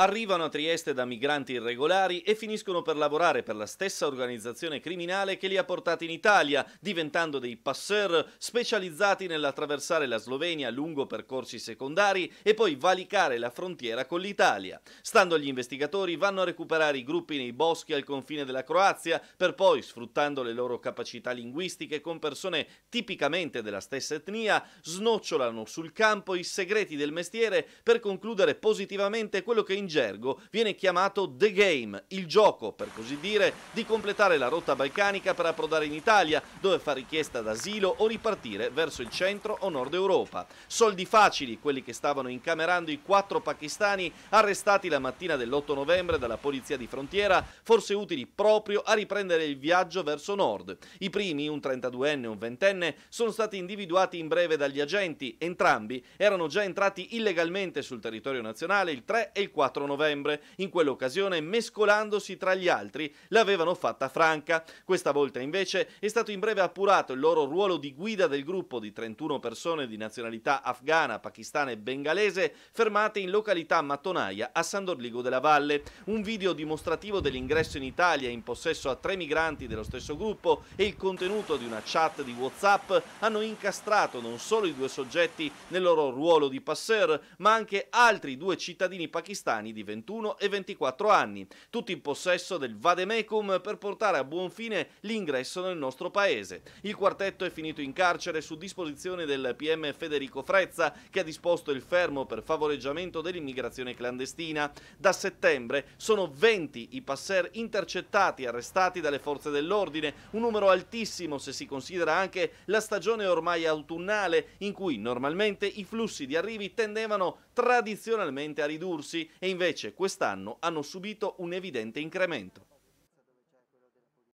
arrivano a Trieste da migranti irregolari e finiscono per lavorare per la stessa organizzazione criminale che li ha portati in Italia, diventando dei passeur specializzati nell'attraversare la Slovenia lungo percorsi secondari e poi valicare la frontiera con l'Italia. Stando agli investigatori, vanno a recuperare i gruppi nei boschi al confine della Croazia per poi, sfruttando le loro capacità linguistiche con persone tipicamente della stessa etnia, snocciolano sul campo i segreti del mestiere per concludere positivamente quello che in gergo viene chiamato The Game, il gioco, per così dire, di completare la rotta balcanica per approdare in Italia, dove fa richiesta d'asilo o ripartire verso il centro o nord Europa. Soldi facili quelli che stavano incamerando i quattro pakistani arrestati la mattina dell'8 novembre dalla polizia di frontiera, forse utili proprio a riprendere il viaggio verso nord. I primi, un 32enne e un 20enne, sono stati individuati in breve dagli agenti, entrambi erano già entrati illegalmente sul territorio nazionale il 3 e il 4 4 novembre. In quell'occasione, mescolandosi tra gli altri, l'avevano fatta franca. Questa volta invece è stato in breve appurato il loro ruolo di guida del gruppo di 31 persone di nazionalità afghana, pakistana e bengalese fermate in località Mattonaia a San Dorligo della Valle. Un video dimostrativo dell'ingresso in Italia in possesso a tre migranti dello stesso gruppo e il contenuto di una chat di Whatsapp hanno incastrato non solo i due soggetti nel loro ruolo di passeur, ma anche altri due cittadini pakistani italiani di 21 e 24 anni, tutti in possesso del vademecum per portare a buon fine l'ingresso nel nostro paese. Il quartetto è finito in carcere su disposizione del PM Federico Frezza, che ha disposto il fermo per favoreggiamento dell'immigrazione clandestina. Da settembre sono 20 i passer intercettati e arrestati dalle forze dell'ordine, un numero altissimo se si considera anche la stagione ormai autunnale in cui normalmente i flussi di arrivi tendevano tradizionalmente a ridursi e invece quest'anno hanno subito un evidente incremento.